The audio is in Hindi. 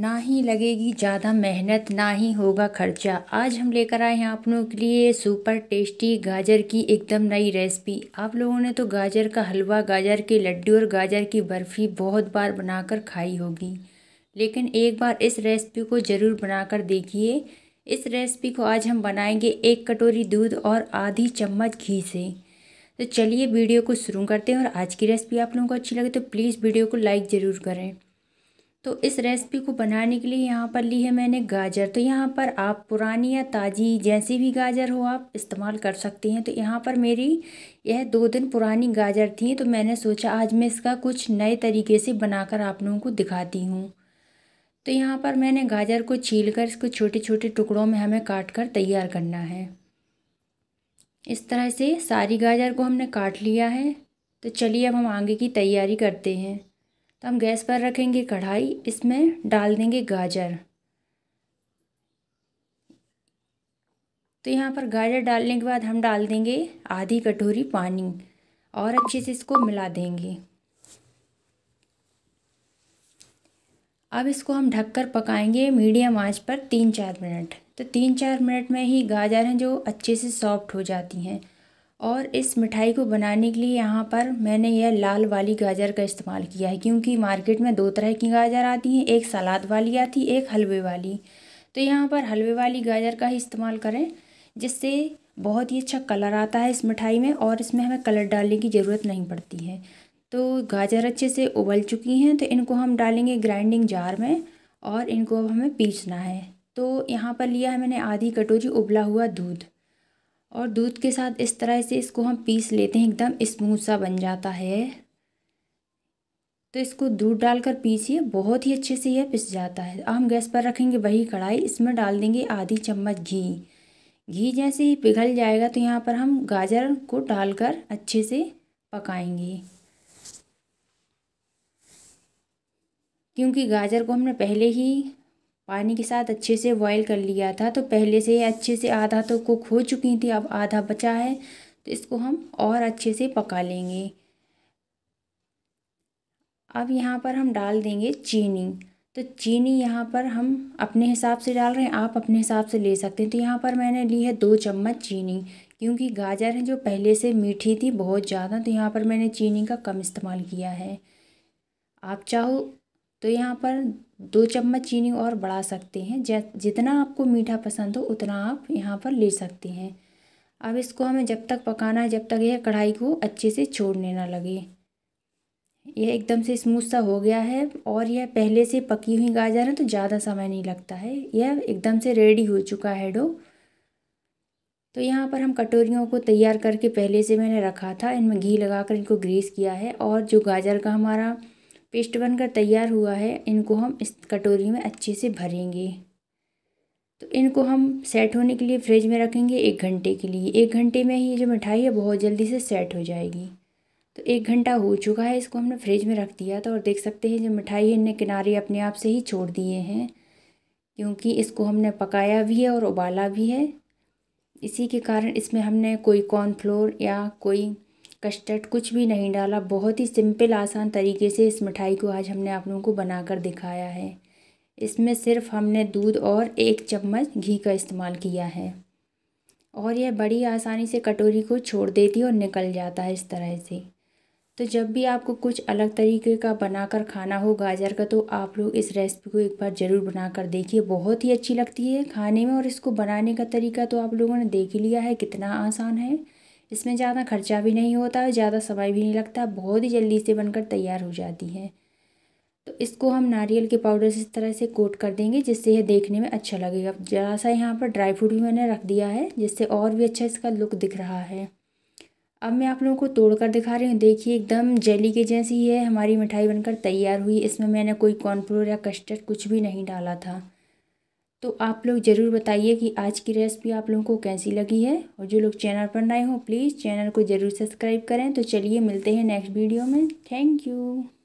ना ही लगेगी ज़्यादा मेहनत ना ही होगा खर्चा आज हम लेकर आए हैं आप लोगों के लिए सुपर टेस्टी गाजर की एकदम नई रेसिपी आप लोगों ने तो गाजर का हलवा गाजर के लड्डू और गाजर की बर्फ़ी बहुत बार बनाकर खाई होगी लेकिन एक बार इस रेसिपी को ज़रूर बनाकर देखिए इस रेसिपी को आज हम बनाएंगे एक कटोरी दूध और आधी चम्मच घी से तो चलिए वीडियो को शुरू करते हैं और आज की रेसिपी आप लोगों को अच्छी लगे तो प्लीज़ वीडियो को लाइक ज़रूर करें तो इस रेसिपी को बनाने के लिए यहाँ पर ली है मैंने गाजर तो यहाँ पर आप पुरानी या ताज़ी जैसी भी गाजर हो आप इस्तेमाल कर सकते हैं तो यहाँ पर मेरी यह दो दिन पुरानी गाजर थी तो मैंने सोचा आज मैं इसका कुछ नए तरीके से बनाकर आप लोगों को दिखाती हूँ तो यहाँ पर मैंने गाजर को छील कर इसको छोटे छोटे टुकड़ों में हमें काट कर तैयार करना है इस तरह से सारी गाजर को हमने काट लिया है तो चलिए अब हम आगे की तैयारी करते हैं तो हम गैस पर रखेंगे कढ़ाई इसमें डाल देंगे गाजर तो यहाँ पर गाजर डालने के बाद हम डाल देंगे आधी कटोरी पानी और अच्छे से इसको मिला देंगे अब इसको हम ढककर पकाएंगे मीडियम आंच पर तीन चार मिनट तो तीन चार मिनट में ही गाजर हैं जो अच्छे से सॉफ्ट हो जाती हैं और इस मिठाई को बनाने के लिए यहाँ पर मैंने यह लाल वाली गाजर का इस्तेमाल किया है क्योंकि मार्केट में दो तरह की गाजर आती हैं एक सलाद वाली आती है एक हलवे वाली तो यहाँ पर हलवे वाली गाजर का ही इस्तेमाल करें जिससे बहुत ही अच्छा कलर आता है इस मिठाई में और इसमें हमें कलर डालने की ज़रूरत नहीं पड़ती है तो गाजर अच्छे से उबल चुकी हैं तो इनको हम डालेंगे ग्राइंडिंग जार में और इनको अब हमें पीसना है तो यहाँ पर लिया है मैंने आधी कटोरी उबला हुआ दूध और दूध के साथ इस तरह से इसको हम पीस लेते हैं एकदम स्मूथ सा बन जाता है तो इसको दूध डालकर पीसिए बहुत ही अच्छे से यह पिस जाता है हम गैस पर रखेंगे वही कढ़ाई इसमें डाल देंगे आधी चम्मच घी घी जैसे ही पिघल जाएगा तो यहाँ पर हम गाजर को डालकर अच्छे से पकाएंगे क्योंकि गाजर को हमने पहले ही पानी के साथ अच्छे से बॉयल कर लिया था तो पहले से अच्छे से आधा तो कुक हो चुकी थी अब आधा बचा है तो इसको हम और अच्छे से पका लेंगे अब यहाँ पर हम डाल देंगे चीनी तो चीनी यहाँ पर हम अपने हिसाब से डाल रहे हैं आप अपने हिसाब से ले सकते हैं तो यहाँ पर मैंने ली है दो चम्मच चीनी क्योंकि गाजर है जो पहले से मीठी थी बहुत ज़्यादा तो यहाँ पर मैंने चीनी का कम इस्तेमाल किया है आप चाहो तो यहाँ पर दो चम्मच चीनी और बढ़ा सकते हैं जितना आपको मीठा पसंद हो उतना आप यहाँ पर ले सकते हैं अब इसको हमें जब तक पकाना है जब तक यह कढ़ाई को अच्छे से छोड़ने ना लगे यह एकदम से स्मूथ सा हो गया है और यह पहले से पकी हुई गाजर है तो ज़्यादा समय नहीं लगता है यह एकदम से रेडी हो चुका है डो तो यहाँ पर हम कटोरियों को तैयार करके पहले से मैंने रखा था इनमें घी लगाकर इनको ग्रेस किया है और जो गाजर का हमारा पेस्ट बनकर तैयार हुआ है इनको हम इस कटोरी में अच्छे से भरेंगे तो इनको हम सेट होने के लिए फ्रिज में रखेंगे एक घंटे के लिए एक घंटे में ही ये जो मिठाई है बहुत जल्दी से सेट हो जाएगी तो एक घंटा हो चुका है इसको हमने फ्रिज में रख दिया था और देख सकते हैं जो मिठाई है इनने किनारे अपने आप से ही छोड़ दिए हैं क्योंकि इसको हमने पकाया भी है और उबाला भी है इसी के कारण इसमें हमने कोई कॉर्नफ्लोर या कोई कस्टर्ड कुछ भी नहीं डाला बहुत ही सिंपल आसान तरीके से इस मिठाई को आज हमने आप लोगों को बनाकर दिखाया है इसमें सिर्फ हमने दूध और एक चम्मच घी का इस्तेमाल किया है और यह बड़ी आसानी से कटोरी को छोड़ देती है और निकल जाता है इस तरह से तो जब भी आपको कुछ अलग तरीके का बनाकर खाना हो गाजर का तो आप लोग इस रेसिपी को एक बार ज़रूर बनाकर देखिए बहुत ही अच्छी लगती है खाने में और इसको बनाने का तरीका तो आप लोगों ने देख ही लिया है कितना आसान है इसमें ज़्यादा खर्चा भी नहीं होता ज़्यादा समय भी नहीं लगता बहुत ही जल्दी से बनकर तैयार हो जाती है तो इसको हम नारियल के पाउडर से इस तरह से कोट कर देंगे जिससे यह देखने में अच्छा लगेगा ज़रा सा यहाँ पर ड्राई फ्रूट भी मैंने रख दिया है जिससे और भी अच्छा इसका लुक दिख रहा है अब मैं आप लोगों को तोड़ कर दिखा रही हूँ देखिए एकदम जेली के जैसी है हमारी मिठाई बनकर तैयार हुई इसमें मैंने कोई कॉर्नफ्लोर या कस्टर्ड कुछ भी नहीं डाला था तो आप लोग ज़रूर बताइए कि आज की रेसिपी आप लोगों को कैसी लगी है और जो लोग चैनल पर नए हों प्लीज़ चैनल को ज़रूर सब्सक्राइब करें तो चलिए मिलते हैं नेक्स्ट वीडियो में थैंक यू